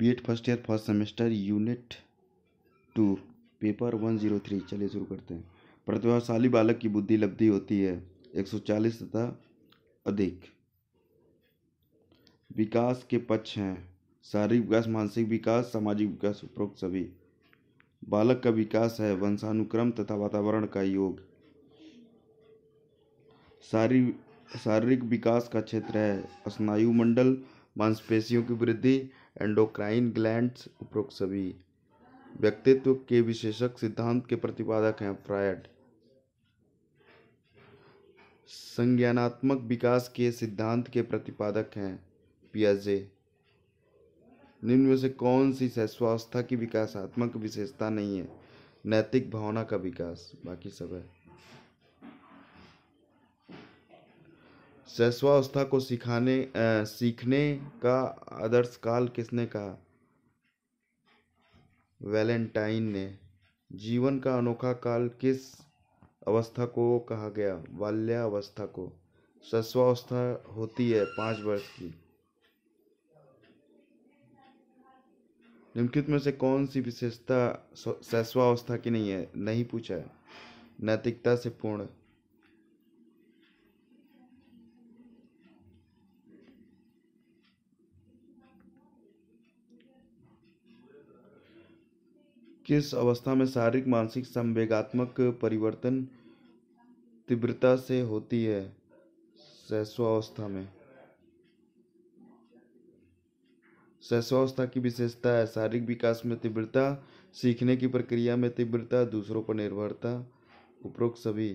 B Ed first year first semester unit two paper one zero three चलिए शुरू करते हैं प्रतिभाशाली बालक की बुद्धि लब्धि होती है एक सौ चालीस तथा अधिक विकास के पक्ष हैं शारीरिक विकास मानसिक विकास सामाजिक विकास उपरोक्त सभी बालक का विकास है वंशानुक्रम तथा वातावरण का योग शारीरिक विकास का क्षेत्र है स्नायुमंडल मांसपेशियों की वृद्धि एंडोक्राइन ग्लैंड्स उपरोक्त सभी व्यक्तित्व के विशेषक सिद्धांत के प्रतिपादक हैं फ्रायड संज्ञानात्मक विकास के सिद्धांत के प्रतिपादक हैं पियाजे निम्न में से कौन सी स्वास्थ्य की विकासात्मक विशेषता नहीं है नैतिक भावना का विकास बाकी सब है शैशवावस्था को सिखाने सीखने का आदर्श काल किसने कहा वैलेंटाइन ने जीवन का अनोखा काल किस अवस्था को कहा गया बाल्यावस्था को शैशवावस्था होती है पाँच वर्ष की निम्नलिखित में से कौन सी विशेषता शैशवावस्था की नहीं है नहीं पूछा है नैतिकता से पूर्ण किस अवस्था में शारीरिक मानसिक संवेगात्मक परिवर्तन तीव्रता से होती है सहस्वावस्था में सहस्वावस्था की विशेषता है शारीरिक विकास में तीव्रता सीखने की प्रक्रिया में तीव्रता दूसरों पर निर्भरता उपरोक्त सभी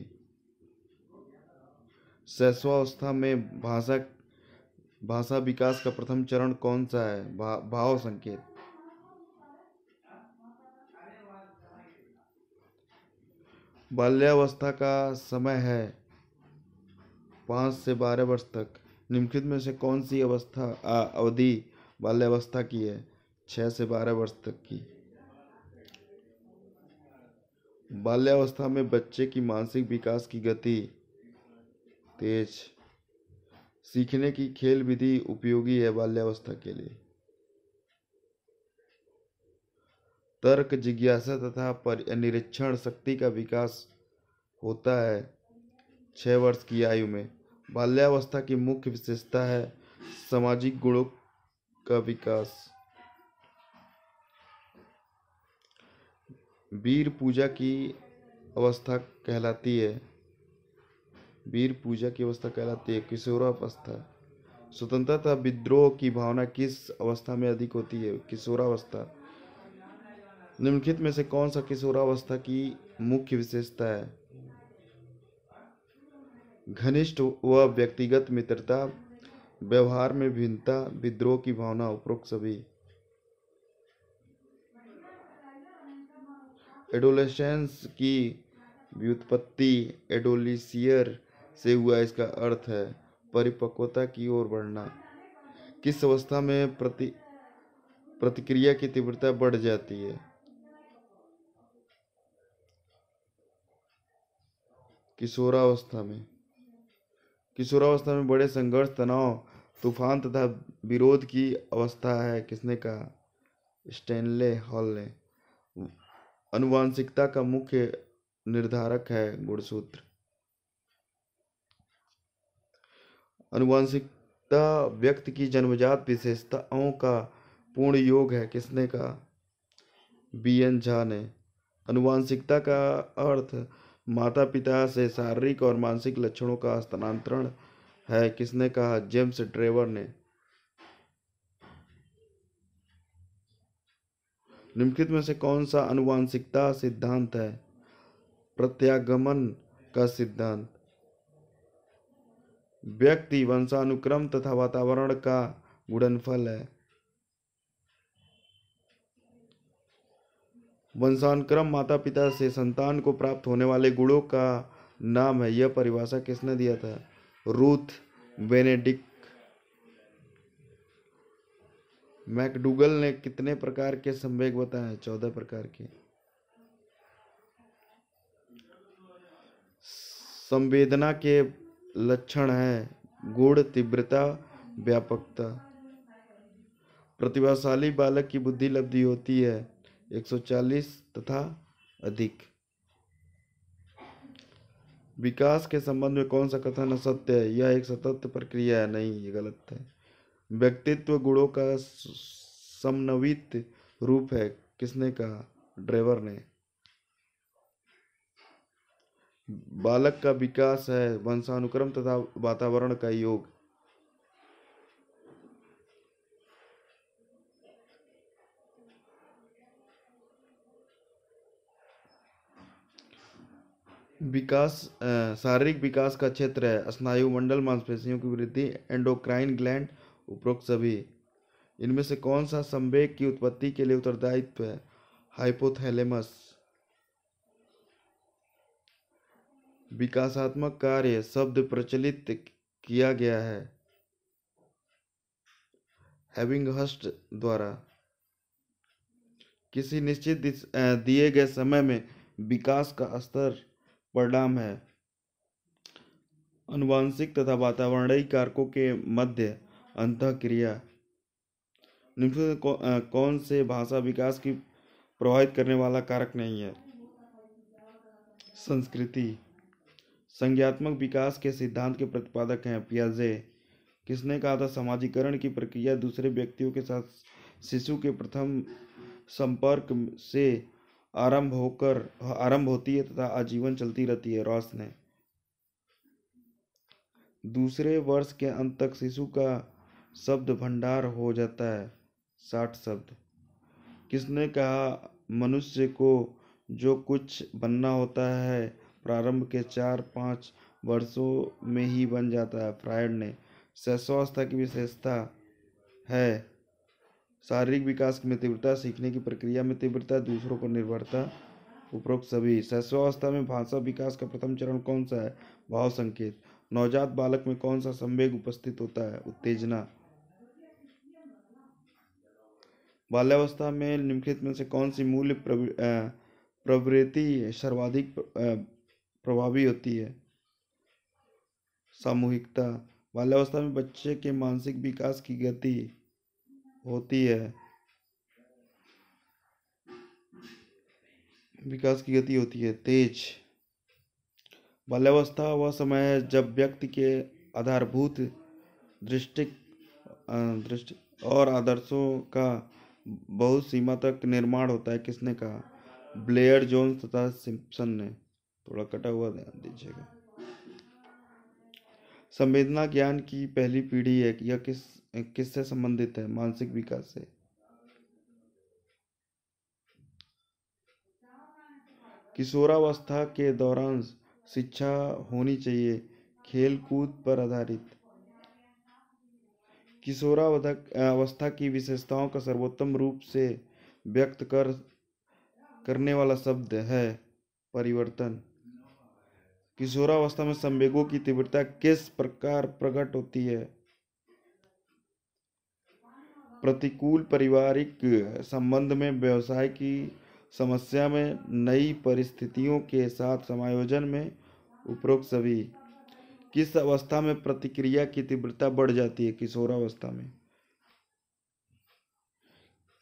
सहस्वावस्था में भाषा भाषा विकास का प्रथम चरण कौन सा है भा, भाव संकेत बाल्यावस्था का समय है पाँच से बारह वर्ष तक निम्नलिखित में से कौन सी अवस्था अवधि बाल्यावस्था की है छः से बारह वर्ष तक की बाल्यावस्था में बच्चे की मानसिक विकास की गति तेज सीखने की खेल विधि उपयोगी है बाल्यावस्था के लिए तर्क जिज्ञासा तथा पर निरीक्षण शक्ति का विकास होता है छः वर्ष की आयु में बाल्यावस्था की मुख्य विशेषता है सामाजिक गुणों का विकास वीर पूजा की अवस्था कहलाती है वीर पूजा की अवस्था कहलाती है किशोरावस्था स्वतंत्रता विद्रोह की भावना किस अवस्था में अधिक होती है किशोरावस्था निम्नलिखित में से कौन सा किशोरावस्था की मुख्य विशेषता है घनिष्ठ व व्यक्तिगत मित्रता व्यवहार में भिन्नता विद्रोह की भावना उपरोक्त सभी एडोलेशंस की व्युत्पत्ति एडोलिसियर से हुआ इसका अर्थ है परिपक्वता की ओर बढ़ना किस अवस्था में प्रति प्रतिक्रिया की तीव्रता बढ़ जाती है किशोरावस्था में किशोरावस्था में बड़े संघर्ष तनाव तूफान तथा विरोध की अवस्था है किसने कहा स्टेनले हॉल ने अनुवांशिकता का मुख्य निर्धारक है गुणसूत्र अनुवांशिकता व्यक्ति की जन्मजात विशेषताओं का पूर्ण योग है किसने कहा बी एन झा ने अनुवांशिकता का अर्थ माता पिता से शारीरिक और मानसिक लक्षणों का स्थानांतरण है किसने कहा जेम्स ट्रेवर ने निम्नलिखित में से कौन सा अनुवांशिकता सिद्धांत है प्रत्यागमन का सिद्धांत व्यक्ति वंशानुक्रम तथा वातावरण का गुणनफल है वंशानुक्रम माता पिता से संतान को प्राप्त होने वाले गुणों का नाम है यह परिभाषा किसने दिया था रूथ बेनेडिक मैकडूगल ने कितने प्रकार के संवेग बताए चौदह प्रकार के संवेदना के लक्षण है गुण तीव्रता व्यापकता प्रतिभाशाली बालक की बुद्धि लब्धि होती है 140 तथा अधिक विकास के संबंध में कौन सा कथन असत्य है यह एक सतत प्रक्रिया है नहीं ये गलत है व्यक्तित्व गुणों का समन्वित रूप है किसने कहा ड्राइवर ने बालक का विकास है वंशानुक्रम तथा वातावरण का योग विकास शारीरिक विकास का क्षेत्र है स्नायुमंडल मांसपेशियों की वृद्धि एंडोक्राइन ग्लैंड उपरोक्त सभी इनमें से कौन सा संवेग की उत्पत्ति के लिए उत्तरदायित्व है हाइपोथैलेमस विकासात्मक कार्य शब्द प्रचलित किया गया है हैविंगहस्ट द्वारा किसी निश्चित दिए गए समय में विकास का स्तर परिणाम है अनुवांशिक तथा वातावरणीय कारकों के मध्य अंत क्रिया निम्न कौन से भाषा विकास की प्रभावित करने वाला कारक नहीं है संस्कृति संज्ञात्मक विकास के सिद्धांत के प्रतिपादक हैं पियाजे किसने कहा था समाजीकरण की प्रक्रिया दूसरे व्यक्तियों के साथ शिशु के प्रथम संपर्क से आरंभ होकर आरंभ होती है तथा आजीवन चलती रहती है रॉस ने दूसरे वर्ष के अंत तक शिशु का शब्द भंडार हो जाता है साठ शब्द किसने कहा मनुष्य को जो कुछ बनना होता है प्रारंभ के चार पाँच वर्षों में ही बन जाता है फ्रायड ने सहस्वास्थ्य की विशेषता है शारीरिक विकास में तीव्रता सीखने की प्रक्रिया में तीव्रता दूसरों पर निर्भरता उपरोक्त सभी शैशवावस्था में भाषा विकास का प्रथम चरण कौन सा है भाव संकेत नवजात बालक में कौन सा संवेग उपस्थित होता है उत्तेजना बाल्यावस्था में निम्नलिखित में से कौन सी मूल्य प्रवृत्ति सर्वाधिक प्रभावी होती है सामूहिकता बाल्यावस्था में बच्चे के मानसिक विकास की गति होती है विकास की गति होती है तेज बाल्यावस्था वह समय है जब व्यक्ति के आधारभूत दृष्टि दृष्टि और आदर्शों का बहुत सीमा तक निर्माण होता है किसने कहा ब्लेयर जोन्स तथा सिम्पसन ने थोड़ा कटा हुआ ध्यान दीजिएगा संवेदना ज्ञान की पहली पीढ़ी है यह किस किससे संबंधित है मानसिक विकास से किशोरावस्था के दौरान शिक्षा होनी चाहिए खेल कूद पर आधारित किशोरावस्था की विशेषताओं का सर्वोत्तम रूप से व्यक्त कर करने वाला शब्द है परिवर्तन किशोरावस्था में संवेगों की तीव्रता किस प्रकार प्रकट होती है प्रतिकूल पारिवारिक संबंध में व्यवसाय की समस्या में नई परिस्थितियों के साथ समायोजन में उपरोक्त सभी किस अवस्था में प्रतिक्रिया की तीव्रता बढ़ जाती है किशोरावस्था में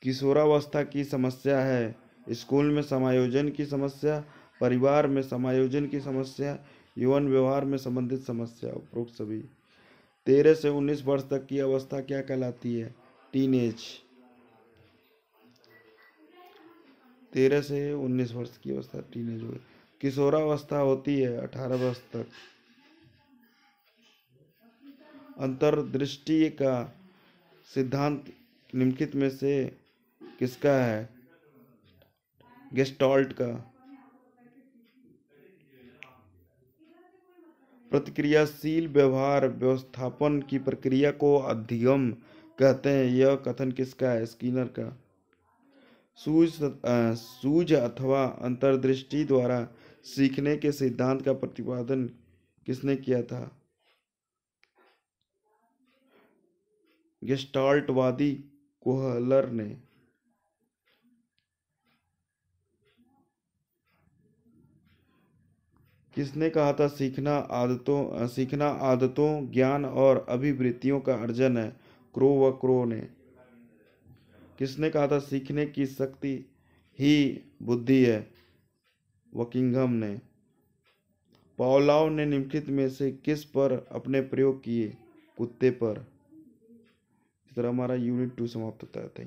किशोरावस्था की समस्या है स्कूल में समायोजन की समस्या परिवार में समायोजन की समस्या यौन व्यवहार में संबंधित समस्या उपरोक्त सभी तेरह से उन्नीस वर्ष तक की अवस्था क्या कहलाती है टीनेज तेरह से उन्नीस वर्ष की अवस्था टीनेज हो किशोरावस्था होती है अठारह वर्ष तक अंतर्दृष्टि का सिद्धांत निम्नलिखित में से किसका है गेस्टॉल्ट का प्रतिक्रियाशील व्यवहार व्यवस्थापन की प्रक्रिया को अधिगम कहते हैं यह कथन किसका है स्किनर का सूझ सूझ अथवा अंतर्दृष्टि द्वारा सीखने के सिद्धांत का प्रतिपादन किसने किया था गेस्टाल्टवादी कोहलर ने किसने कहा था सीखना आदतों सीखना आदतों ज्ञान और अभिवृत्तियों का अर्जन है क्रो व क्रो ने किसने कहा था सीखने की शक्ति ही बुद्धि है वकिंगम ने पाओलाव ने निम्नलिखित में से किस पर अपने प्रयोग किए कुत्ते पर इस तरह हमारा यूनिट टू समाप्त होता है थैंक